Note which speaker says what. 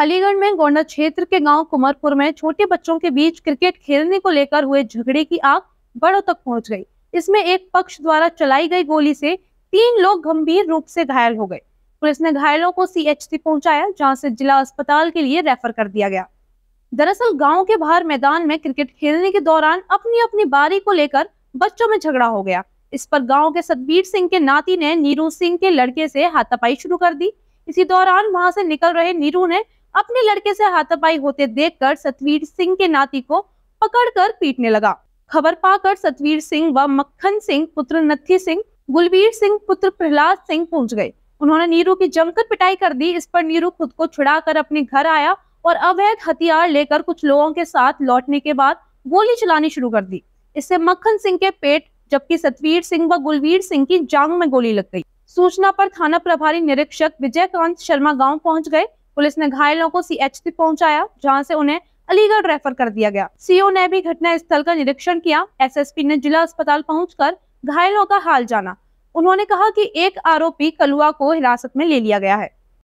Speaker 1: अलीगढ़ में गोंडा क्षेत्र के गांव कुमरपुर में छोटे बच्चों के बीच क्रिकेट खेलने को लेकर हुए झगड़े की आग बड़ों तक पहुंच गई इसमें एक पक्ष द्वारा चलाई गई गोली से तीन लोग गंभीर रूप से घायल हो गए पुलिस ने घायलों को सीएचसी पहुंचाया जहां से जिला अस्पताल के लिए रेफर कर दिया गया दरअसल गाँव के बाहर मैदान में क्रिकेट खेलने के दौरान अपनी अपनी बारी को लेकर बच्चों में झगड़ा हो गया इस पर गांव के सतबीर सिंह के नाती ने नीरू सिंह के लड़के से हाथापाई शुरू कर दी इसी दौरान वहां से निकल रहे नीरू ने अपने लड़के से हाथापाई होते देखकर सतवीर सिंह के नाती को पकड़कर पीटने लगा खबर पाकर सतवीर सिंह व मक्खन सिंह पुत्र नथी सिंह गुलवीर सिंह पुत्र प्रहलाद सिंह पहुंच गए उन्होंने नीरू की जमकर पिटाई कर दी इस पर नीरू खुद को छुड़ा अपने घर आया और अवैध हथियार लेकर कुछ लोगों के साथ लौटने के बाद गोली चलानी शुरू कर दी इससे मक्खन सिंह के पेट जबकि सतवीर सिंह व गुलवीर सिंह की जांग में गोली लग गई सूचना पर थाना प्रभारी निरीक्षक विजयकांत शर्मा गांव पहुंच गए पुलिस ने घायलों को सीएचसी पहुंचाया जहां से उन्हें अलीगढ़ रेफर कर दिया गया सीओ ने भी घटना स्थल का निरीक्षण किया एसएसपी ने जिला अस्पताल पहुंचकर घायलों का हाल जाना उन्होंने कहा कि एक आरोपी कलुआ को हिरासत में ले लिया गया है